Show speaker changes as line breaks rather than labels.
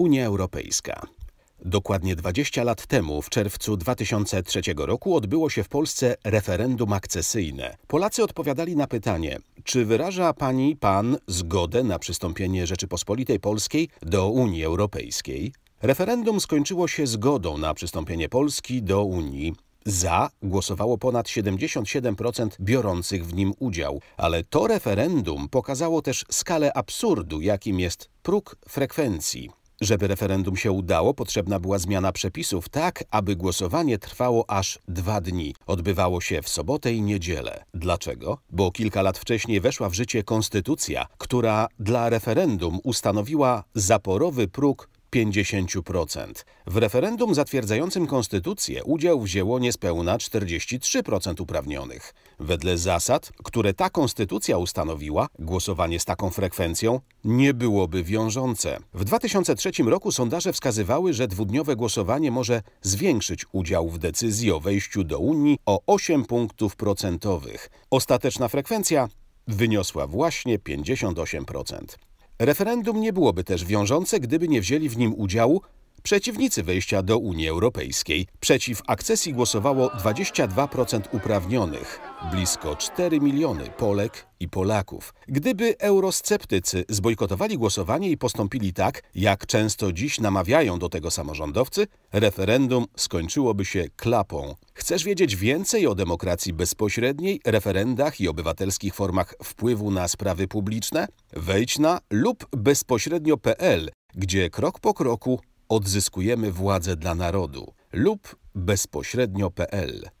Unia Europejska. Dokładnie 20 lat temu, w czerwcu 2003 roku, odbyło się w Polsce referendum akcesyjne. Polacy odpowiadali na pytanie, czy wyraża pani, pan zgodę na przystąpienie Rzeczypospolitej Polskiej do Unii Europejskiej? Referendum skończyło się zgodą na przystąpienie Polski do Unii. Za głosowało ponad 77% biorących w nim udział, ale to referendum pokazało też skalę absurdu, jakim jest próg frekwencji. Żeby referendum się udało, potrzebna była zmiana przepisów tak, aby głosowanie trwało aż dwa dni. Odbywało się w sobotę i niedzielę. Dlaczego? Bo kilka lat wcześniej weszła w życie konstytucja, która dla referendum ustanowiła zaporowy próg 50%. W referendum zatwierdzającym konstytucję udział wzięło niespełna 43% uprawnionych. Wedle zasad, które ta konstytucja ustanowiła, głosowanie z taką frekwencją nie byłoby wiążące. W 2003 roku sondaże wskazywały, że dwudniowe głosowanie może zwiększyć udział w decyzji o wejściu do Unii o 8 punktów procentowych. Ostateczna frekwencja wyniosła właśnie 58%. Referendum nie byłoby też wiążące, gdyby nie wzięli w nim udziału przeciwnicy wejścia do Unii Europejskiej. Przeciw akcesji głosowało 22% uprawnionych. Blisko 4 miliony Polek i Polaków. Gdyby eurosceptycy zbojkotowali głosowanie i postąpili tak, jak często dziś namawiają do tego samorządowcy, referendum skończyłoby się klapą. Chcesz wiedzieć więcej o demokracji bezpośredniej, referendach i obywatelskich formach wpływu na sprawy publiczne? Wejdź na lub bezpośrednio.pl, gdzie krok po kroku odzyskujemy władzę dla narodu lub bezpośrednio.pl.